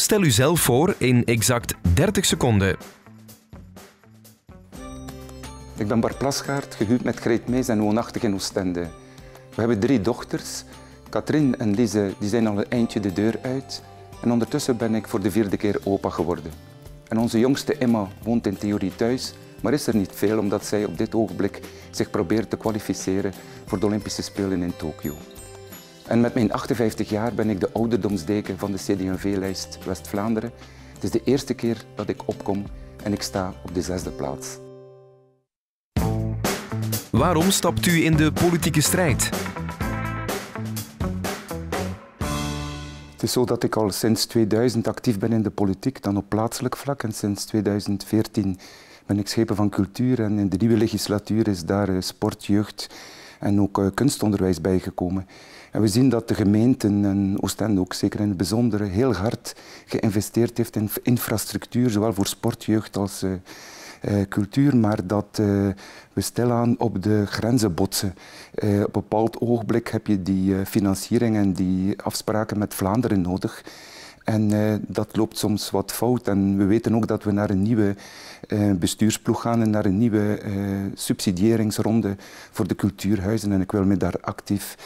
Stel u zelf voor in exact 30 seconden. Ik ben Bart Plasgaard, gehuwd met Greet Mees en woonachtig in Oostende. We hebben drie dochters. Katrin en Lise die zijn al een eindje de deur uit. En ondertussen ben ik voor de vierde keer opa geworden. En onze jongste Emma woont in theorie thuis, maar is er niet veel omdat zij op dit ogenblik zich probeert te kwalificeren voor de Olympische Spelen in Tokio. En met mijn 58 jaar ben ik de ouderdomsdeken van de CD&V-lijst West-Vlaanderen. Het is de eerste keer dat ik opkom en ik sta op de zesde plaats. Waarom stapt u in de politieke strijd? Het is zo dat ik al sinds 2000 actief ben in de politiek, dan op plaatselijk vlak. En sinds 2014 ben ik schepen van cultuur en in de nieuwe legislatuur is daar eh, sport, jeugd en ook eh, kunstonderwijs bijgekomen we zien dat de gemeenten en Oostende ook zeker in het bijzondere heel hard geïnvesteerd heeft in infrastructuur, zowel voor sportjeugd als eh, eh, cultuur, maar dat uh, we stilaan op de grenzen botsen. op een bepaald ogenblik heb je die financiering en die afspraken met Vlaanderen nodig. En eh, dat loopt soms wat fout. En we weten ook dat we naar een nieuwe eh, bestuursploeg gaan en naar een nieuwe uh, voor de cultuurhuizen. En ik wil me daar actief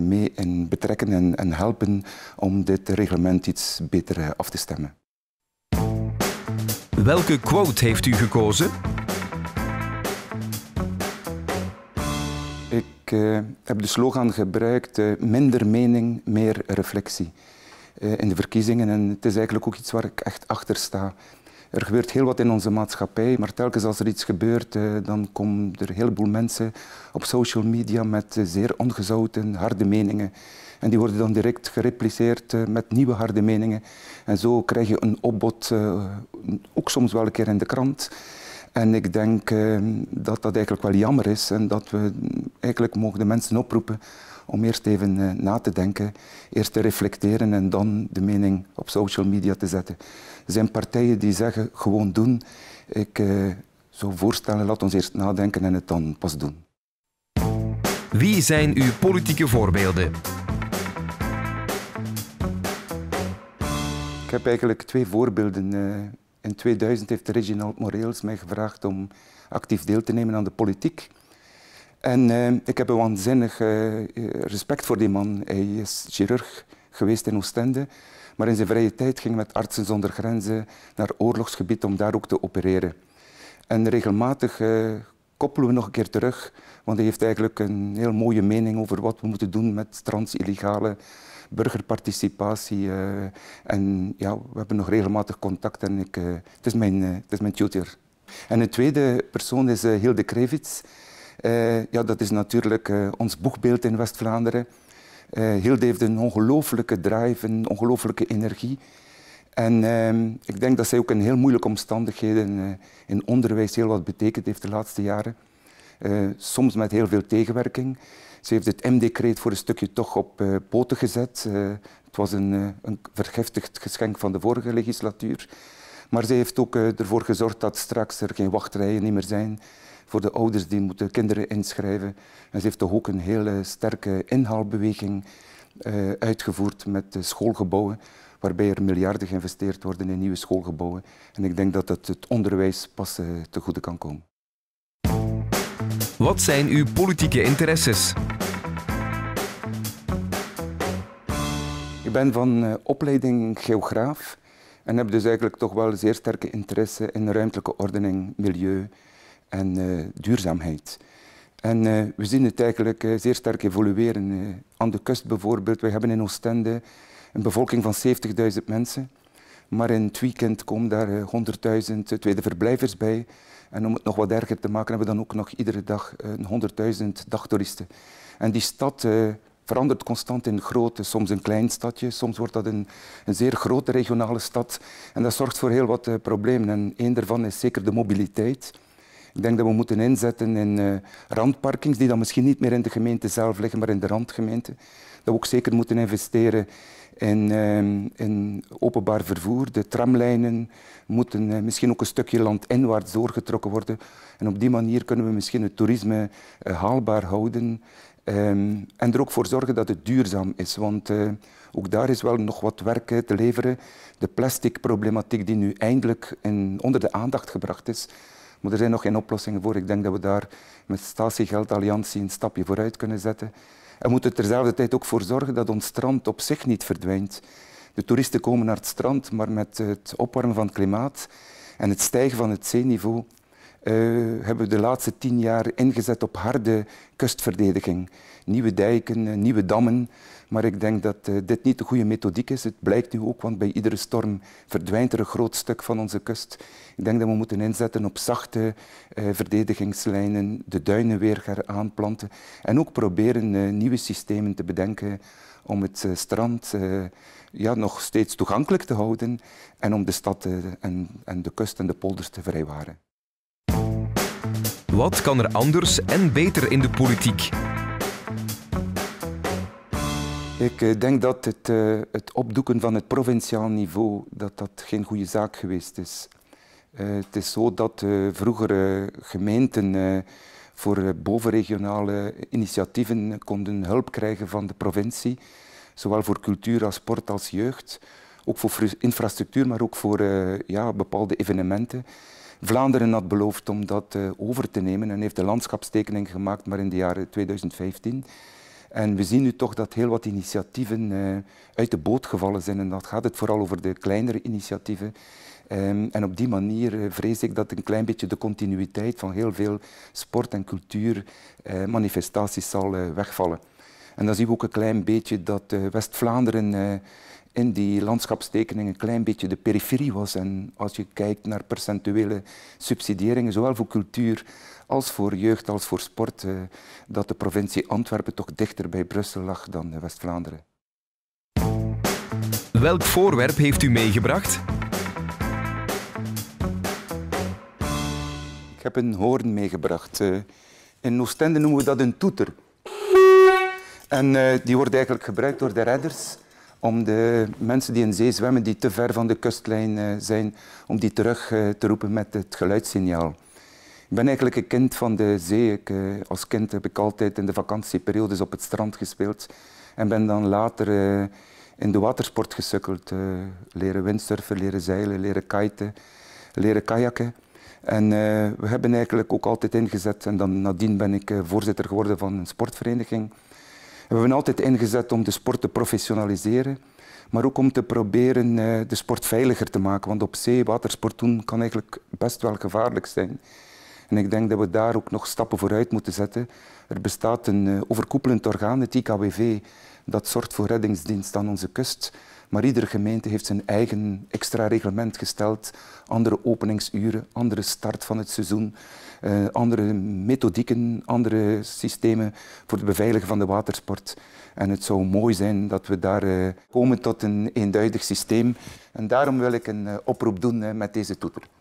mee in betrekken en, en, helpen om dit reglement iets beter af te stemmen. Welke quote heeft u gekozen? Ik heb de slogan gebruikt: minder mening, meer reflectie. Eh, in de verkiezingen. En het is eigenlijk ook iets waar ik echt achter sta. Er gebeurt heel wat in onze maatschappij, maar telkens als er iets gebeurt, eh, dan komen er een heleboel mensen op social media met eh, zeer ongezouten, harde meningen. En die worden dan direct gerepliceerd met nieuwe harde meningen. En zo krijg je een opbod, ook soms wel een keer in de krant. En ik denk dat dat eigenlijk wel jammer is en dat we eigenlijk mogen de mensen oproepen om eerst even eh, na te denken, eerst te reflecteren en dan de mening op social media te zetten. Er zijn partijen die zeggen gewoon doen. Ik eh, zou voorstellen, laat ons eerst nadenken en het dan pas doen. Wie zijn uw politieke voorbeelden? Ik heb eigenlijk twee voorbeelden. Eh. In 2000 heeft Reginald Moreels mij gevraagd om actief deel te nemen aan de politiek. En ehm, ik heb een waanzinnig eh, eh, respect voor die man. Hij is chirurg geweest in Oostende, maar in zijn vrije tijd ging met Artsen zonder Grenzen naar oorlogsgebied om daar ook te opereren. En regelmatig eh, koppelen we nog een keer terug, want hij heeft eigenlijk een heel mooie mening over wat we moeten doen met trans-illegale burgerparticipatie. en ja, we hebben nog regelmatig contact en ik, het, is mijn, het is mijn tutor. En een tweede persoon is Hilde Krevits. Eh, ja, dat is natuurlijk eh, ons boegbeeld in West-Vlaanderen. Eh, Hilde heeft een ongelooflijke drive, een ongelooflijke energie. En ehm, ik denk dat zij ook in heel moeilijke omstandigheden in onderwijs heel wat betekend heeft de laatste jaren. soms met heel veel tegenwerking. Ze heeft het M-decreet voor een stukje toch op poten gezet. het was een, een, vergiftigd geschenk van de vorige legislatuur. Maar zij heeft ook ervoor gezorgd dat straks er geen wachtrijen meer zijn voor de ouders die moeten kinderen inschrijven. En ze heeft toch ook een hele sterke inhaalbeweging eh, uitgevoerd met schoolgebouwen, waarbij er miljarden geïnvesteerd worden in nieuwe schoolgebouwen. En ik denk dat het het onderwijs pas uh, te goede kan komen. Wat zijn uw politieke interesses? Ik ben van eh, opleiding geograaf en heb dus eigenlijk toch wel zeer sterke interesse in ruimtelijke ordening, milieu, en eh, duurzaamheid. En eh, we zien het eigenlijk eh, zeer sterk evolueren. aan de kust bijvoorbeeld, we hebben in Oostende een bevolking van 70.000 mensen. Maar in het weekend komen daar 100.000 tweede verblijvers bij. En om het nog wat erger te maken, hebben we dan ook nog iedere dag 100.000 dagtoeristen. En die stad verandert constant in grootte, soms een klein stadje, soms wordt dat een, een zeer grote regionale stad. En dat zorgt voor heel wat problemen. En één daarvan is zeker de mobiliteit. Ik denk dat we moeten inzetten in eh, randparkings, die dan misschien niet meer in de gemeente zelf liggen, maar in de randgemeente. Dat we ook zeker moeten investeren in, ehm, in openbaar vervoer. De tramlijnen moeten eh, misschien ook een stukje land inwaarts doorgetrokken worden. En op die manier kunnen we misschien het toerisme eh, haalbaar houden. Ehm, en er ook voor zorgen dat het duurzaam is, want ook daar is wel nog wat werk te leveren. De plastic problematiek die nu eindelijk in, onder de aandacht gebracht is, maar er zijn nog geen oplossingen voor. Ik denk dat we daar met statiegeldalliantie een stapje vooruit kunnen zetten. En moeten er terzelfde tijd ook voor zorgen dat ons strand op zich niet verdwijnt. De toeristen komen naar het strand, maar met het opwarmen van het klimaat en het stijgen van het zeeniveau eh, hebben we de laatste tien jaar ingezet op harde kustverdediging. Nieuwe dijken, eh, nieuwe dammen, maar ik denk dat eh, dit niet de goede methodiek is. Het blijkt nu ook, want bij iedere storm verdwijnt er een groot stuk van onze kust. Ik denk dat we moeten inzetten op zachte eh, verdedigingslijnen, de duinen weer gaan aanplanten en ook proberen eh, nieuwe systemen te bedenken om het strand ja, nog steeds toegankelijk te houden en om de stad en, en de kust en de polders te vrijwaren. Wat kan er anders en beter in de politiek? Ik eh, denk dat het, eh, het opdoeken van het provinciaal niveau dat dat geen goede zaak geweest is. Eh, het is zo dat uh, vroeger gemeenten voor bovenregionale initiatieven konden hulp krijgen van de provincie, zowel voor cultuur als sport als jeugd, ook voor infrastructuur, maar ook voor ja, bepaalde evenementen. Vlaanderen had beloofd om dat over te nemen en heeft de landschapstekening gemaakt, maar in de jaren 2015. En we zien nu toch dat heel wat initiatieven eh, uit de boot gevallen zijn. En dat gaat het vooral over de kleinere initiatieven. Ehm, en op die manier eh, vrees ik dat een klein beetje de continuïteit van heel veel sport- en cultuurmanifestaties eh, uh, zal wegvallen. En dan zien we ook een klein beetje dat West-Vlaanderen in die landschapstekening een klein beetje de periferie was. En als je kijkt naar percentuele subsidieringen, zowel voor cultuur als voor jeugd als voor sport, eh, dat de provincie Antwerpen toch dichter bij Brussel lag dan West-Vlaanderen. Welk voorwerp heeft u meegebracht? Ik heb een hoorn meegebracht. Eh, in Oostende noemen we dat een toeter. En eh, die wordt eigenlijk gebruikt door de redders om de mensen die in zee zwemmen, die te ver van de kustlijn eh, zijn, om die terug eh, te roepen met het geluidssignaal. Ik ben eigenlijk een kind van de zee. Ik, eh, als kind heb ik altijd in de vakantieperiodes op het strand gespeeld en ben dan later in de watersport gesukkeld. leren windsurfen, leren zeilen, leren kiten, leren kajakken. En we hebben eigenlijk ook altijd ingezet. En dan nadien ben ik voorzitter geworden van een sportvereniging we hebben altijd ingezet om de sport te professionaliseren, maar ook om te proberen eh, de sport veiliger te maken. Want op zee, watersport doen, kan eigenlijk best wel gevaarlijk zijn. En ik denk dat we daar ook nog stappen vooruit moeten zetten. Er bestaat een eh, overkoepelend orgaan, het IKWV, dat zorgt voor reddingsdienst aan onze kust. Maar iedere gemeente heeft zijn eigen extra reglement gesteld. Andere openingsuren, andere start van het seizoen, eh, andere methodieken, andere systemen voor het beveiligen van de watersport. En het zou mooi zijn dat we daar eh, komen tot een eenduidig systeem. En daarom wil ik een oproep doen met deze toeter.